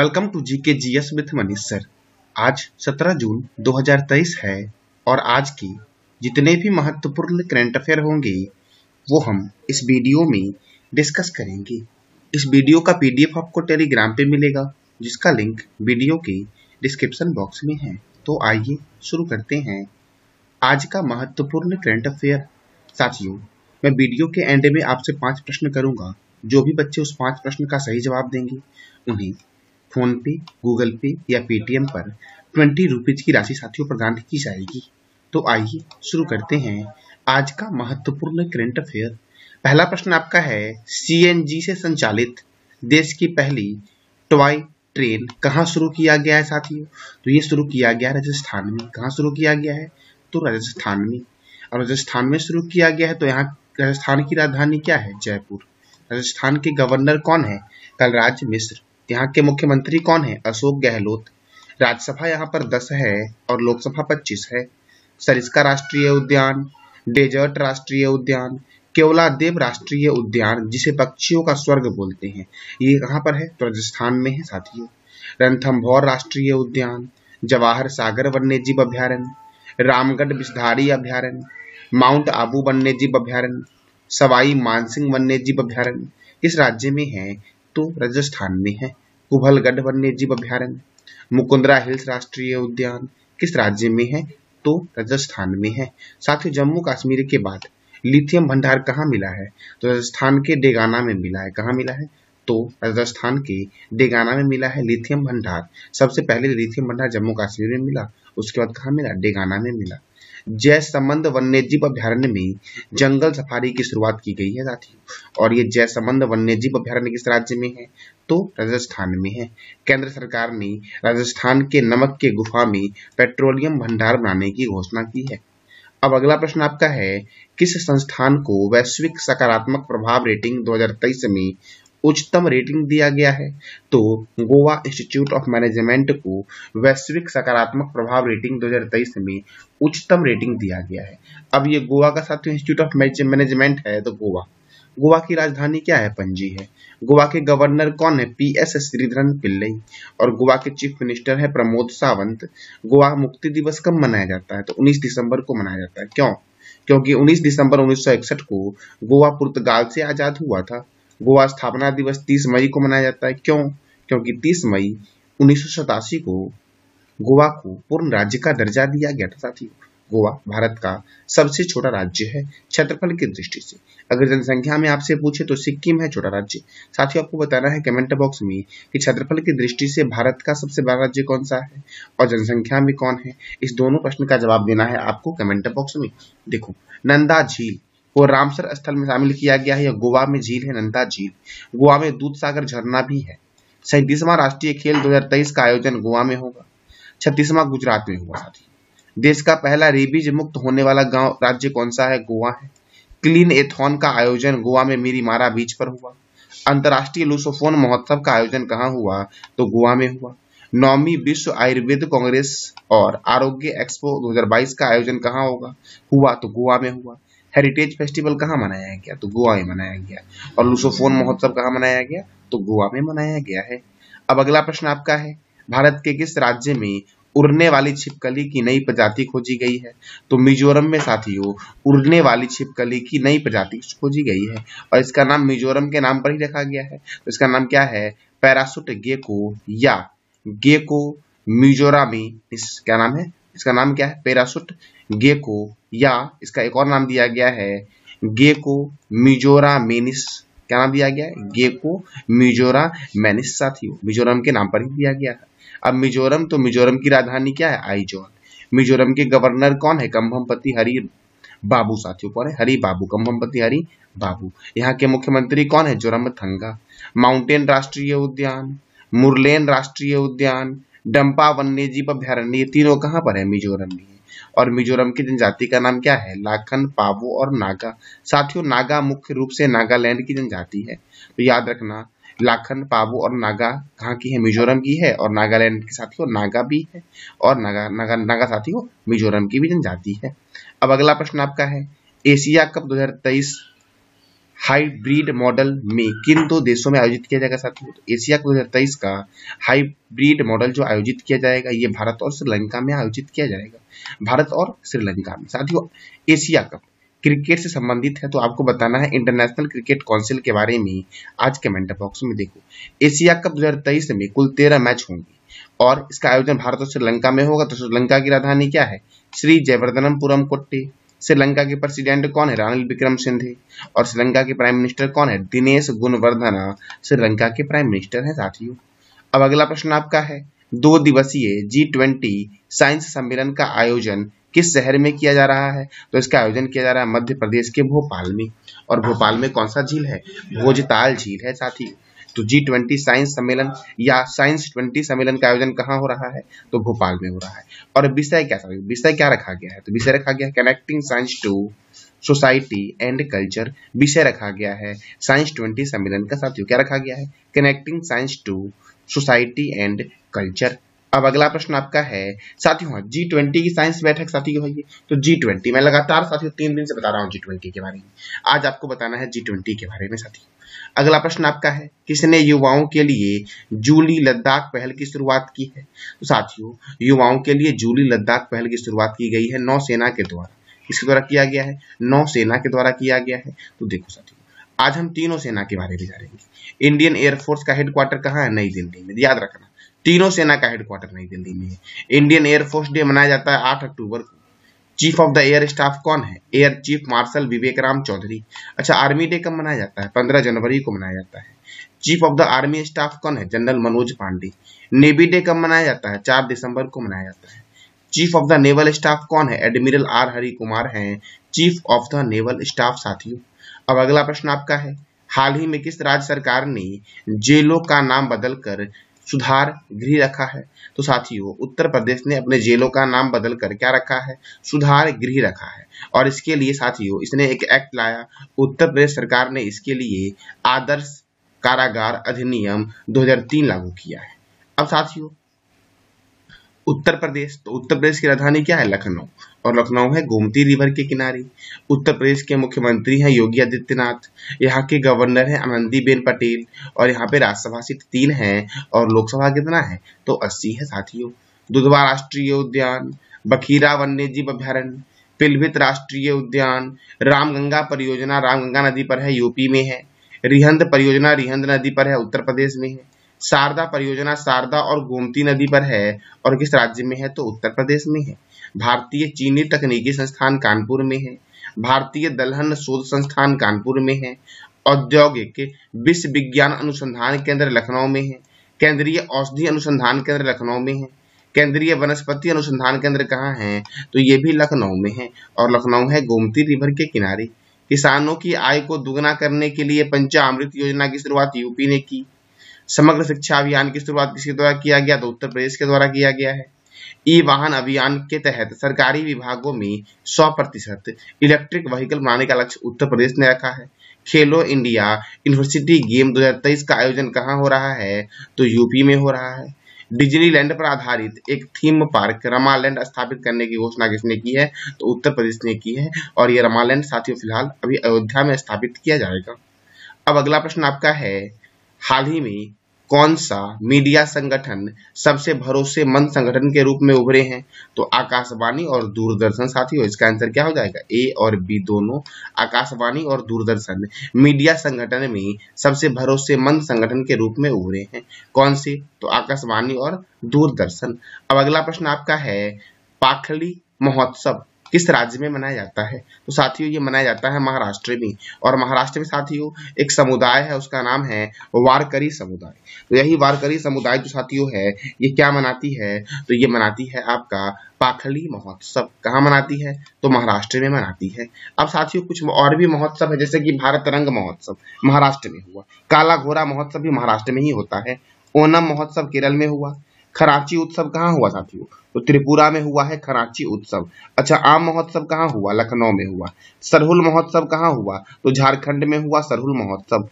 welcome to G K G S with Manish sir आज 17 जून 2023 है और आज की जितने भी महत्वपूर्ण करंट अफेयर होंगे वो हम इस वीडियो में डिस्कस करेंगे इस वीडियो का पीडीएफ आपको टेलीग्राम पे मिलेगा जिसका लिंक वीडियो के डिस्क्रिप्शन बॉक्स में है तो आइए शुरू करते हैं आज का महत्वपूर्ण करंट अफेयर साथियों मैं वीडियो के एंड में आपसे पांच प्रश्न करूंगा जो भी बच्चे उस पांच प्रश्न का सही जवाब देंगे उन्हें फोन पे गूगल पे या पेटीएम पर ट्वेंटी रुपीज की राशि साथियों प्रदान की जाएगी तो आइए शुरू करते हैं आज का महत्वपूर्ण करंट अफेयर पहला प्रश्न आपका है सीएनजी से संचालित देश की पहली टॉय ट्रेन कहाँ शुरू किया गया है साथियों तो ये शुरू किया गया है राजस्थान में कहाँ शुरू किया गया है तो राजस्थान में और राजस्थान में शुरू किया गया है तो यहाँ राजस्थान की राजधानी क्या है जयपुर राजस्थान के गवर्नर कौन है कलराज मिश्र यहाँ के मुख्यमंत्री कौन है अशोक गहलोत राज्यसभा यहाँ पर दस है और लोकसभा पच्चीस है सरिस्का राष्ट्रीय उद्यान डेजर्ट राष्ट्रीय उद्यान केवला देव राष्ट्रीय उद्यान जिसे पक्षियों का स्वर्ग बोलते हैं ये कहाँ पर है तो राजस्थान में है साथियों रणथम्भौर राष्ट्रीय उद्यान जवाहर सागर वन्य जीव अभ्यारण्य रामगढ़ बिस्धारी अभ्यारण्य माउंट आबू वन्य जीव अभ्यारण्य सवाई मानसिंह वन्य जीव अभ्यारण्य इस राज्य में है तो राजस्थान में है हुभलगढ़ वन्य जीव अभ्यारण्य मुकुंदरा हिल्स राष्ट्रीय उद्यान किस राज्य में है तो राजस्थान में है साथ ही जम्मू कश्मीर के बाद लिथियम भंडार कहाँ मिला है तो राजस्थान के डेगाना में मिला है कहाँ मिला है तो राजस्थान के डेगाना में मिला है लिथियम भंडार सबसे पहले तो लिथियम भंडार जम्मू कश्मीर में मिला उसके बाद कहाँ मिला डेगाना में मिला जय संबंध वन्य जीव अभ्यारण्य में जंगल सफारी की शुरुआत की गई है साथियों और ये जय संबंध वन्य जीव अभ्यारण्य किस राज्य में है तो राजस्थान में है केंद्र सरकार ने राजस्थान के नमक के गुफा में पेट्रोलियम भंडार बनाने की घोषणा की है अब अगला प्रश्न आपका है किस संस्थान को वैश्विक सकारात्मक प्रभाव रेटिंग 2023 में उच्चतम रेटिंग दिया गया है तो गोवा इंस्टीट्यूट ऑफ मैनेजमेंट को वैश्विक सकारात्मक प्रभाव रेटिंग 2023 में उच्चतम रेटिंग दिया गया है अब ये गोवा का साथ इंस्टीट्यूट ऑफ मैनेजमेंट है तो गोवा गोवा की राजधानी क्या है पंजी है गोवा के गवर्नर कौन है पी एस श्रीधरन पिल्लई और गोवा के चीफ मिनिस्टर है प्रमोद सावंत गोवा मुक्ति दिवस कब मनाया जाता है तो 19 दिसंबर को मनाया जाता है क्यों क्योंकि 19 दिसंबर 1961 को गोवा पुर्तगाल से आजाद हुआ था गोवा स्थापना दिवस 30 मई को मनाया जाता है क्यों क्योंकि 30 मई उन्नीस को गोवा को पूर्ण राज्य का दर्जा दिया गया था साथियों गोवा भारत का सबसे छोटा राज्य है क्षेत्रफल की दृष्टि से अगर जनसंख्या में आपसे पूछे तो सिक्किम है छोटा राज्य साथ ही आपको बताना है कमेंट बॉक्स में कि क्षेत्रफल की दृष्टि से भारत का सबसे बड़ा राज्य कौन सा है और जनसंख्या में कौन है इस दोनों प्रश्न का जवाब देना है आपको कमेंट बॉक्स में देखो नंदा झील को रामसर स्थल में शामिल किया गया है गोवा में झील है नंदा झील गोवा में दूध सागर झरना भी है सैंतीसवां राष्ट्रीय खेल 2023 का आयोजन गोवा में होगा छत्तीसवां गुजरात में हुआ साथी देश का पहला रेबीज मुक्त होने वाला गांव राज्य कौन सा है गोवा है क्लीन एथॉन का आयोजन गोवा में मेरी मारा बीच पर हुआ अंतर्राष्ट्रीय लूसोफोन महोत्सव का आयोजन कहाँ हुआ तो गोवा में हुआ नौवीं विश्व आयुर्वेद कांग्रेस और आरोग्य एक्सपो 2022 का आयोजन कहाँ होगा हुआ तो गोवा में हुआ हेरिटेज फेस्टिवल कहाँ मनाया गया तो गोवा में मनाया गया और लुसोफोन महोत्सव कहाँ मनाया गया तो गोवा में मनाया गया है अब अगला प्रश्न आपका है भारत के किस राज्य में उड़ने वाली छिपकली की नई प्रजाति खोजी गई है तो मिजोरम में साथियों उड़ने वाली छिपकली की नई प्रजाति खोजी गई है और इसका नाम मिजोरम के नाम पर ही रखा गया है तो इसका नाम क्या है पैरासुट गेको या गेको मिजोरामी इसका नाम है इसका नाम क्या है पैरासूट गेको या इसका एक और नाम दिया गया है गेको मिजोरा मेनिस क्या नाम दिया गया है गेको मिजोरा मेनिस साथियों मिजोरम के नाम पर ही दिया गया था अब मिजोरम तो मिजोरम की राजधानी क्या है आईजोल मिजोरम के गवर्नर कौन है कंभमपति हरी बाबू साथियों कौन है हरी बाबू कंभमपति हरी बाबू यहाँ के मुख्यमंत्री कौन है जोरम थंगा माउंटेन राष्ट्रीय उद्यान मुरलेन राष्ट्रीय उद्यान डंपा वन्य जीव अभ्यारण्य तीनों कहाँ पर है मिजोरम में और मिजोरम की जनजाति का नाम क्या है लाखन पावो और नागा साथियों नागा मुख्य रूप से नागालैंड की जनजाति है तो याद रखना लाखन पावो और नागा कहाँ की है मिजोरम की है और नागालैंड के साथियों नागा भी है और नागा नागा नागा साथियों मिजोरम की भी जनजाति है अब अगला प्रश्न आपका है एशिया कप दो हाइब्रिड मॉडल में किन दो देशों में आयोजित किया जाएगा साथियों तो एशिया दो हजार तेईस का हाइब्रिड मॉडल जो आयोजित किया जाएगा ये भारत और श्रीलंका में आयोजित किया जाएगा भारत और श्रीलंका में साथियों एशिया कप क्रिकेट से संबंधित है तो आपको बताना है इंटरनेशनल क्रिकेट काउंसिल के बारे में आज के बॉक्स में देखो एशिया कप 2023 में कुल तेरह मैच होंगे और इसका आयोजन भारत और श्रीलंका में होगा तो श्रीलंका की राजधानी क्या है श्री जयवर्धनमपुरम कोट्टे श्रीलंका के प्रेसिडेंट कौन है रानिल विक्रम सिंधे और श्रीलंका के प्राइम मिनिस्टर कौन है दिनेश गुणवर्धना श्रीलंका के प्राइम मिनिस्टर है साथियों अब अगला प्रश्न आपका है दो दिवसीय जी ट्वेंटी साइंस सम्मेलन का आयोजन किस शहर में किया जा रहा है तो इसका आयोजन किया जा रहा है मध्य प्रदेश के भोपाल में और भोपाल में कौन सा झील है भोजताल झील है साथी तो जी ट्वेंटी साइंस सम्मेलन या साइंस ट्वेंटी सम्मेलन का आयोजन कहाँ हो रहा है तो भोपाल में हो रहा है और विषय क्या विषय क्या रखा गया है तो विषय रखा गया है connecting science to society and culture विषय रखा गया है साइंस ट्वेंटी सम्मेलन का साथियों क्या रखा गया है connecting science to society and culture अब अगला प्रश्न आपका है साथियों जी हाँ, ट्वेंटी की साइंस बैठक साथी हुई है तो जी ट्वेंटी मैं लगातार साथियों तीन दिन से बता रहा हूँ जी ट्वेंटी के बारे में आज आपको बताना है जी ट्वेंटी के बारे में साथियों अगला प्रश्न आपका है किसने युवाओं के लिए जूली लद्दाख पहल की शुरुआत की है तो साथियों युवाओं के लिए जूली लद्दाख पहल की शुरुआत की गई है नौसेना के द्वारा किसके द्वारा किया गया है नौसेना के द्वारा किया गया है तो देखो साथियों आज हम तीनों सेना के बारे में जानेंगे इंडियन एयरफोर्स का हेडक्वार्टर कहाँ है नई दिल्ली में याद रखना तीनों सेना का हेडक्वार्टर नई दिल्ली में है इंडियन एयरफोर्स डे मनाया जाता है आठ अक्टूबर को chief of the air staff कौन है air chief marshal Vivek Ram Chaudhary अच्छा आर्मी डे कब मनाया जाता है पंद्रह जनवरी को मनाया जाता है chief of the army staff कौन है general Manoj Pande navy day कब मनाया जाता है चार दिसंबर को मनाया जाता है chief of the naval staff कौन है एडमिरल आर हरि कुमार है chief of the naval staff साथियों अब अगला प्रश्न आपका है हाल ही में किस राज्य सरकार ने जेलों का नाम बदलकर सुधार गृह रखा है तो साथियों उत्तर प्रदेश ने अपने जेलों का नाम बदल कर क्या रखा है सुधार गृह रखा है और इसके लिए साथियों इसने एक एक्ट लाया उत्तर प्रदेश सरकार ने इसके लिए आदर्श कारागार अधिनियम 2003 लागू किया है अब साथियों उत्तर प्रदेश तो उत्तर प्रदेश की राजधानी क्या है लखनऊ और लखनऊ है गोमती रिवर के किनारे उत्तर प्रदेश के मुख्यमंत्री हैं योगी आदित्यनाथ यहाँ के गवर्नर हैं आनंदीबेन पटेल और यहाँ पे राज्यसभा सीट तीन है और लोकसभा कितना है तो अस्सी है साथियों दुधवा राष्ट्रीय उद्यान बखीरा वन्य जीव अभ्यारण्य पिलभित राष्ट्रीय उद्यान रामगंगा परियोजना रामगंगा नदी पर है यूपी में है रिहंद परियोजना रिहंद नदी पर है उत्तर प्रदेश में है शारदा परियोजना शारदा और गोमती नदी पर है और किस राज्य में है तो उत्तर प्रदेश में है भारतीय चीनी तकनीकी संस्थान कानपुर में है भारतीय दलहन शोध संस्थान कानपुर में है औद्योगिक विश्व विज्ञान अनुसंधान केंद्र लखनऊ में है केंद्रीय औषधि अनुसंधान केंद्र लखनऊ में है केंद्रीय वनस्पति अनुसंधान केंद्र कहाँ है तो ये भी लखनऊ में है और लखनऊ है गोमती रिवर के किनारे किसानों की आय को दुगना करने के लिए पंचामृत योजना की शुरुआत यूपी ने की समग्र शिक्षा अभियान की शुरुआत किसके द्वारा किया गया तो उत्तर प्रदेश के द्वारा किया गया है ई वाहन अभियान के तहत सरकारी विभागों में 100 प्रतिशत इलेक्ट्रिक व्हीकल बनाने का लक्ष्य उत्तर प्रदेश ने रखा है खेलो इंडिया यूनिवर्सिटी गेम 2023 का आयोजन कहाँ हो रहा है तो यूपी में हो रहा है डिजनीलैंड पर आधारित एक थीम पार्क रमालैंड स्थापित करने की घोषणा किसने की है तो उत्तर प्रदेश ने की है और ये रमालैंड साथियों फिलहाल अभी अयोध्या में स्थापित किया जाएगा अब अगला प्रश्न आपका है हाल ही में कौन सा मीडिया संगठन सबसे भरोसेमंद संगठन के रूप में उभरे हैं तो आकाशवाणी और दूरदर्शन साथियों इसका आंसर क्या हो जाएगा ए और बी दोनों आकाशवाणी और दूरदर्शन मीडिया संगठन में सबसे भरोसेमंद संगठन के रूप में उभरे हैं कौन से तो आकाशवाणी और दूरदर्शन अब अगला प्रश्न आपका है पाखली महोत्सव किस राज्य में मनाया जाता है तो साथियों ये मनाया जाता है महाराष्ट्र में और महाराष्ट्र में साथियों एक समुदाय है उसका नाम है वारकरी समुदाय तो यही वारकरी समुदाय जो तो साथियों है ये क्या मनाती है तो ये मनाती है आपका पाखली महोत्सव कहाँ मनाती है तो महाराष्ट्र में मनाती है अब साथियों कुछ और भी महोत्सव है जैसे कि भारत रंग महोत्सव महाराष्ट्र में हुआ काला घोड़ा महोत्सव भी महाराष्ट्र में ही होता है ओनम महोत्सव केरल में हुआ खराची उत्सव कहाँ हुआ साथियों तो त्रिपुरा में हुआ है खराची उत्सव अच्छा आम महोत्सव कहाँ हुआ लखनऊ में हुआ सरहुल महोत्सव कहाँ हुआ तो झारखंड में हुआ सरहुल महोत्सव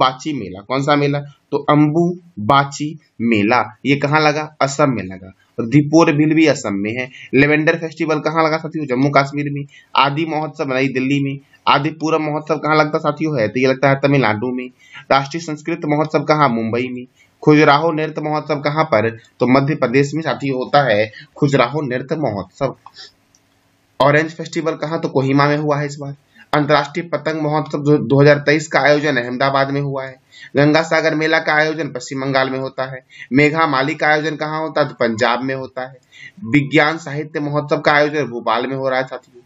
बाची मेला कौन सा मेला तो अम्बुबाची मेला ये कहाँ लगा असम में लगा दीपोर भील भी असम में है लेवेंडर फेस्टिवल कहाँ लगा साथियों जम्मू कश्मीर में आदि महोत्सव नई दिल्ली में आदिपुरम महोत्सव कहाँ लगता साथियों है तो ये लगता है तमिलनाडु में राष्ट्रीय संस्कृत महोत्सव कहाँ मुंबई में खुजराहो नृत्य महोत्सव कहाँ पर तो मध्य प्रदेश में साथी होता है खुजराहो नृत्य महोत्सव ऑरेंज फेस्टिवल कहाँ तो कोहिमा में हुआ है इस बार अंतर्राष्ट्रीय पतंग महोत्सव 2023 का आयोजन अहमदाबाद में हुआ है गंगा सागर मेला का आयोजन पश्चिम बंगाल में होता है मेघा माली का आयोजन कहाँ होता है तो पंजाब में होता है विज्ञान साहित्य महोत्सव का आयोजन भोपाल में हो रहा है साथियों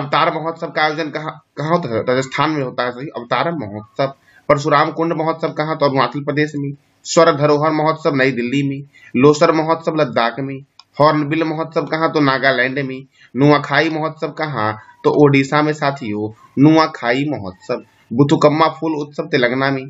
अवतार महोत्सव का आयोजन कहाँ कहाँ होता है राजस्थान में होता है सही अवतार महोत्सव परशुराम कुंड महोत्सव कहाँ तो अरुणाचल प्रदेश में स्वर धरोहर महोत्सव नई दिल्ली में लोसर महोत्सव लद्दाख में हॉर्नबिल महोत्सव कहाँ तो नागालैंड में नुआखाई महोत्सव कहाँ तो ओडिशा में साथियों नुआखाई महोत्सव बुथुकम्मा फूल उत्सव तेलंगाना में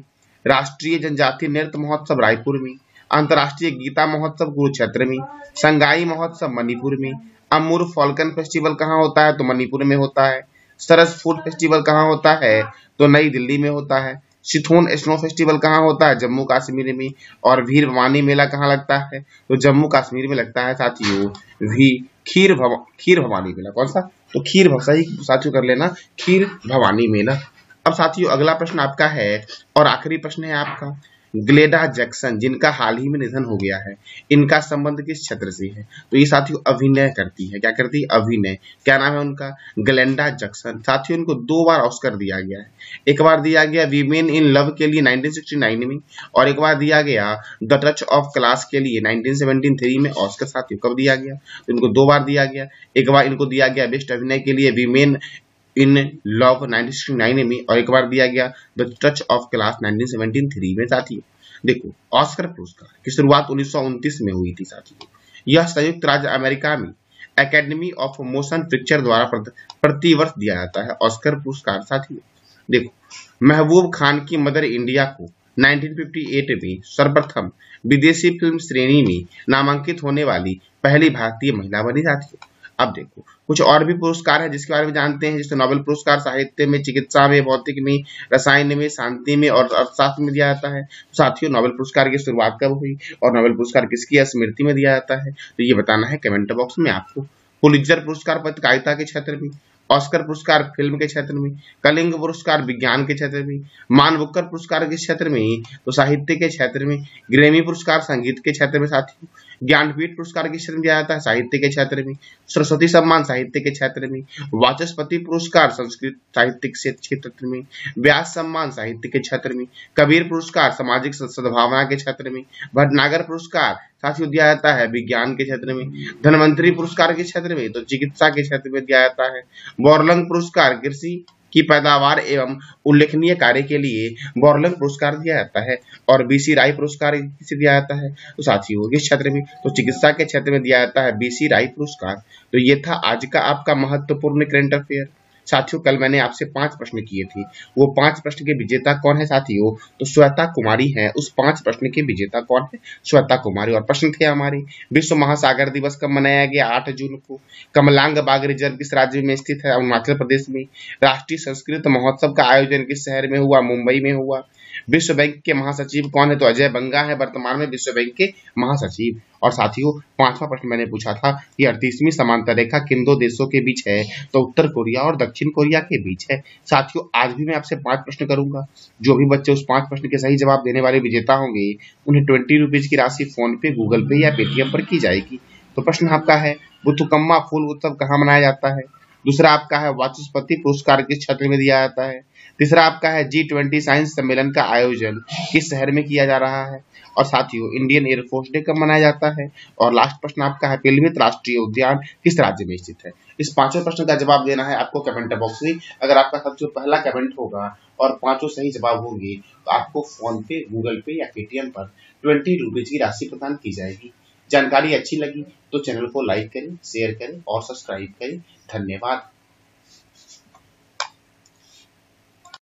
राष्ट्रीय जनजाति नृत्य महोत्सव रायपुर में अंतर्राष्ट्रीय गीता महोत्सव कुरुक्षेत्र में संगाई महोत्सव मणिपुर में अमूर फॉल्कन फेस्टिवल कहाँ होता है तो मणिपुर में होता है सरस फूड फेस्टिवल कहाँ होता है तो नई दिल्ली में होता है सिथोन स्नो फेस्टिवल कहाँ होता है जम्मू कश्मीर में और वीर भवानी मेला कहाँ लगता है तो जम्मू कश्मीर में लगता है साथियों भी खीर भवा खीर भवानी मेला कौन सा तो खीर सही साथियों कर लेना खीर भवानी मेला अब साथियों अगला प्रश्न आपका है और आखिरी प्रश्न है आपका ग्लेडा जैक्सन जिनका हाल ही में निधन हो गया है इनका संबंध किस क्षेत्र से है तो ये साथियों अभिनय करती है क्या करती है अभिनय क्या नाम है उनका ग्लेंडा जैक्सन साथियों उनको दो बार ऑस्कर दिया गया है एक बार दिया गया वीमेन इन लव के लिए 1969 में और एक बार दिया गया द टच ऑफ क्लास के लिए नाइनटीन में ऑस्कर साथियों कब दिया गया तो इनको दो बार दिया गया एक बार इनको दिया गया बेस्ट अभिनय के लिए वीमेन इन लॉ 1969 में और एक बार दिया गया द टच ऑफ क्लास 1973 में साथी देखो ऑस्कर पुरस्कार की शुरुआत उन्नीस में हुई थी साथियों यह संयुक्त राज्य अमेरिका में एकेडमी ऑफ मोशन पिक्चर द्वारा प्रतिवर्ष दिया जाता है ऑस्कर पुरस्कार साथियों देखो महबूब खान की मदर इंडिया को 1958 में सर्वप्रथम विदेशी फिल्म श्रेणी में नामांकित होने वाली पहली भारतीय महिला बनी जाती है अब देखो कुछ और भी पुरस्कार है जिसके बारे में जानते हैं जैसे नोबेल पुरस्कार साहित्य में चिकित्सा में भौतिक में रसायन में शांति में और अर्थशास्त्र में दिया जाता है तो साथियों नोबेल पुरस्कार की शुरुआत कब हुई और नोबेल पुरस्कार किसकी स्मृति में दिया जाता है तो ये बताना है कमेंट बॉक्स में आपको पुलिजर पुरस्कार पत्रकारिता के क्षेत्र में ऑस्कर पुरस्कार फिल्म के क्षेत्र में कलिंग पुरस्कार विज्ञान के क्षेत्र में मानवकर पुरस्कार के क्षेत्र में तो साहित्य के क्षेत्र में ग्रेमी पुरस्कार संगीत के क्षेत्र में साथियों ज्ञानपीठ पुरस्कार के क्षेत्र में दिया जाता है साहित्य के क्षेत्र में सरस्वती सम्मान साहित्य के क्षेत्र में वाचस्पति पुरस्कार संस्कृत साहित्य क्षेत्र में व्यास सम्मान साहित्य के क्षेत्र में कबीर पुरस्कार सामाजिक सद्भावना के क्षेत्र में भटनागर पुरस्कार साथियों दिया जाता है विज्ञान के क्षेत्र में धनवंतरी पुरस्कार के क्षेत्र में तो चिकित्सा के क्षेत्र में दिया जाता है बोरलंग पुरस्कार कृषि की पैदावार एवं उल्लेखनीय कार्य के लिए गौरलंग पुरस्कार दिया जाता है और बीसी राय पुरस्कार से दिया जाता है तो ही इस क्षेत्र में तो चिकित्सा के क्षेत्र में दिया जाता है बीसी राय पुरस्कार तो ये था आज का आपका महत्वपूर्ण करेंट अफेयर साथियों कल मैंने आपसे पांच प्रश्न किए थे वो पांच प्रश्न के विजेता कौन है साथियों तो श्वेता कुमारी है उस पांच प्रश्न के विजेता कौन है श्वेता कुमारी और प्रश्न थे हमारे विश्व महासागर दिवस कब मनाया गया आठ जून को कमलांग बाग रिजर्व किस राज्य में स्थित है अरुणाचल प्रदेश में राष्ट्रीय संस्कृत महोत्सव का आयोजन किस शहर में हुआ मुंबई में हुआ विश्व बैंक के महासचिव कौन है तो अजय बंगा है वर्तमान में विश्व बैंक के महासचिव और साथियों पांचवा प्रश्न मैंने पूछा था कि अड़तीसवीं समांतर रेखा किन दो देशों के बीच है तो उत्तर कोरिया और दक्षिण कोरिया के बीच है साथियों आज भी मैं आपसे पांच प्रश्न करूंगा जो भी बच्चे उस पांच प्रश्न के सही जवाब देने वाले विजेता होंगे उन्हें ट्वेंटी रुपीज की राशि फोन पे गूगल पे या पेटीएम पर की जाएगी तो प्रश्न आपका है बुतुकम्मा फूल उत्सव कहाँ मनाया जाता है दूसरा आपका है वाचस्पति पुरस्कार किस क्षेत्र में दिया जाता है तीसरा आपका है जी ट्वेंटी साइंस सम्मेलन का आयोजन किस शहर में किया जा रहा है और साथियों इंडियन एयरफोर्स डे कब मनाया जाता है और लास्ट प्रश्न आपका है पिलमित राष्ट्रीय उद्यान किस राज्य में स्थित है इस पांचों प्रश्न का जवाब देना है आपको कमेंट बॉक्स में अगर आपका सबसे पहला कमेंट होगा और पांचों सही जवाब होंगे तो आपको फोन पे गूगल पे या पेटीएम पर ट्वेंटी रुपीज की राशि प्रदान की जाएगी जानकारी अच्छी लगी तो चैनल को लाइक करें शेयर करें और सब्सक्राइब करें धन्यवाद